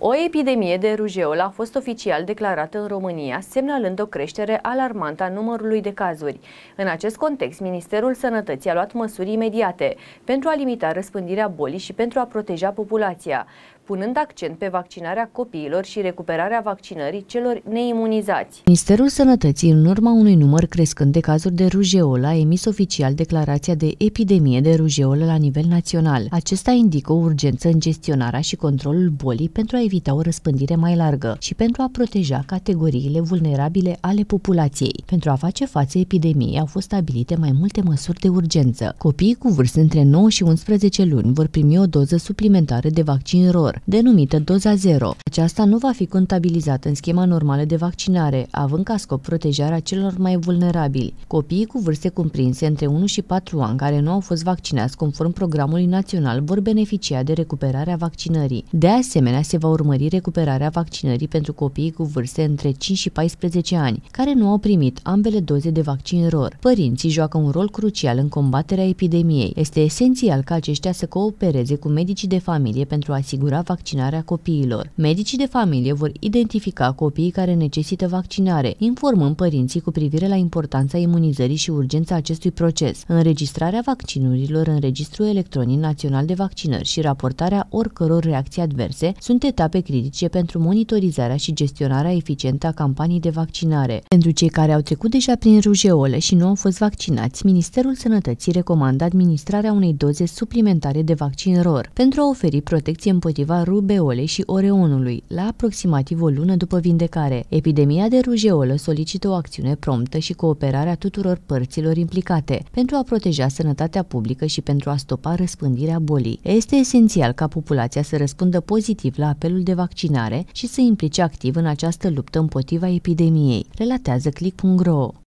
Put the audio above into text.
O epidemie de rujeol a fost oficial declarată în România, semnalând o creștere alarmantă a numărului de cazuri. În acest context, Ministerul Sănătății a luat măsuri imediate pentru a limita răspândirea bolii și pentru a proteja populația punând accent pe vaccinarea copiilor și recuperarea vaccinării celor neimunizați. Ministerul Sănătății, în urma unui număr crescând de cazuri de rujeolă, a emis oficial declarația de epidemie de rujeolă la nivel național. Acesta indică o urgență în gestionarea și controlul bolii pentru a evita o răspândire mai largă și pentru a proteja categoriile vulnerabile ale populației. Pentru a face față epidemiei au fost stabilite mai multe măsuri de urgență. Copiii cu vârste între 9 și 11 luni vor primi o doză suplimentară de vaccin ROR, denumită doza 0. Aceasta nu va fi contabilizată în schema normală de vaccinare, având ca scop protejarea celor mai vulnerabili, copiii cu vârste cuprinse între 1 și 4 ani care nu au fost vaccinați conform programului național vor beneficia de recuperarea vaccinării. De asemenea, se va urmări recuperarea vaccinării pentru copiii cu vârste între 5 și 14 ani, care nu au primit ambele doze de vaccin ROR. Părinții joacă un rol crucial în combaterea epidemiei. Este esențial ca aceștia să coopereze cu medicii de familie pentru a asigura vaccinarea copiilor. Medicii de familie vor identifica copiii care necesită vaccinare, informând părinții cu privire la importanța imunizării și urgența acestui proces, înregistrarea vaccinurilor în Registrul Electronic Național de Vaccinări și raportarea oricăror reacții adverse sunt etape critice pentru monitorizarea și gestionarea eficientă a campaniei de vaccinare. Pentru cei care au trecut deja prin rujeole și nu au fost vaccinați, Ministerul Sănătății recomandă administrarea unei doze suplimentare de vaccin ROR pentru a oferi protecție împotriva împotriva rubeolei și oreonului, la aproximativ o lună după vindecare. Epidemia de rujeolă solicită o acțiune promptă și cooperarea tuturor părților implicate pentru a proteja sănătatea publică și pentru a stopa răspândirea bolii. Este esențial ca populația să răspundă pozitiv la apelul de vaccinare și să implice activ în această luptă împotriva epidemiei, relatează click.ro.